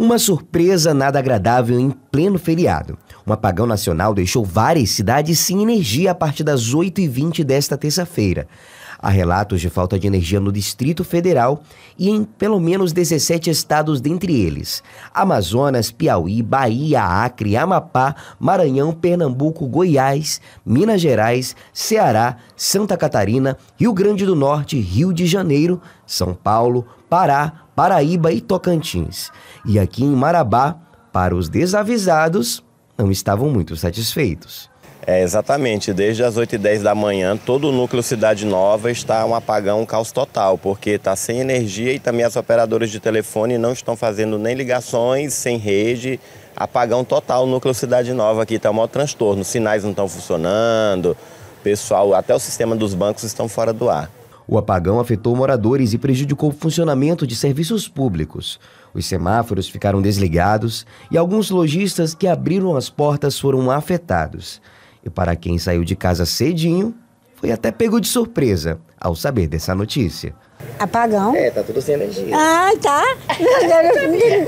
Uma surpresa nada agradável em pleno feriado. Um apagão nacional deixou várias cidades sem energia a partir das 8h20 desta terça-feira. Há relatos de falta de energia no Distrito Federal e em pelo menos 17 estados, dentre eles Amazonas, Piauí, Bahia, Acre, Amapá, Maranhão, Pernambuco, Goiás, Minas Gerais, Ceará, Santa Catarina, Rio Grande do Norte, Rio de Janeiro, São Paulo, Pará, Paraíba e Tocantins. E aqui em Marabá, para os desavisados, não estavam muito satisfeitos. É, exatamente, desde as 8h10 da manhã, todo o núcleo Cidade Nova está um apagão, um caos total, porque está sem energia e também as operadoras de telefone não estão fazendo nem ligações, sem rede. Apagão total, núcleo Cidade Nova aqui está um maior transtorno. Sinais não estão funcionando, pessoal, até o sistema dos bancos estão fora do ar. O apagão afetou moradores e prejudicou o funcionamento de serviços públicos. Os semáforos ficaram desligados e alguns lojistas que abriram as portas foram afetados. E para quem saiu de casa cedinho, foi até pego de surpresa ao saber dessa notícia. Apagão? É, tá tudo sem energia. Ah, tá.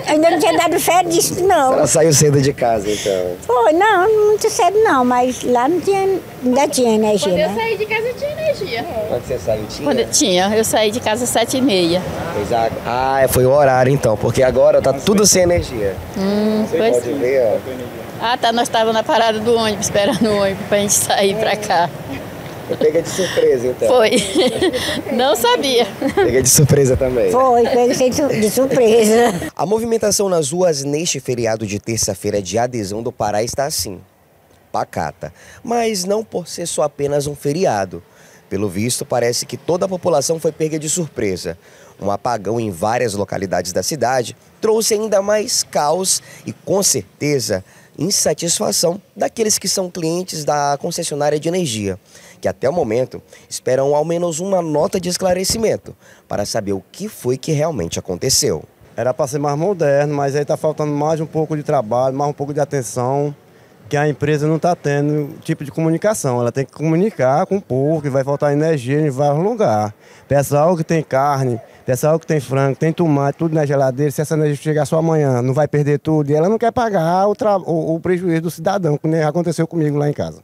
ainda não tinha dado fé disso, não. Ela saiu cedo de casa, então. Foi, não, muito cedo não, mas lá não tinha, ainda tinha energia. Quando né? eu saí de casa tinha energia. Quando você saiu tinha? Quando eu tinha, eu saí de casa às sete e meia. Exato. Ah, é, foi o horário então, porque agora tá tudo sem energia. Hum, você pois pode ver, ó. Ah, tá, nós estávamos na parada do ônibus, esperando o ônibus pra gente sair pra é. cá. Eu peguei de surpresa, então. Foi. Não sabia. Peguei de surpresa também. Foi, peguei de surpresa. A movimentação nas ruas neste feriado de terça-feira de adesão do Pará está assim, pacata. Mas não por ser só apenas um feriado. Pelo visto, parece que toda a população foi pega de surpresa. Um apagão em várias localidades da cidade trouxe ainda mais caos e, com certeza, insatisfação daqueles que são clientes da concessionária de energia, que até o momento esperam ao menos uma nota de esclarecimento para saber o que foi que realmente aconteceu. Era para ser mais moderno, mas aí está faltando mais um pouco de trabalho, mais um pouco de atenção que a empresa não está tendo tipo de comunicação. Ela tem que comunicar com o povo, que vai faltar energia em vários lugares. Pessoal que tem carne, pessoal que tem frango, tem tomate, tudo na geladeira, se essa energia chegar só amanhã, não vai perder tudo. E ela não quer pagar o, o prejuízo do cidadão, como aconteceu comigo lá em casa.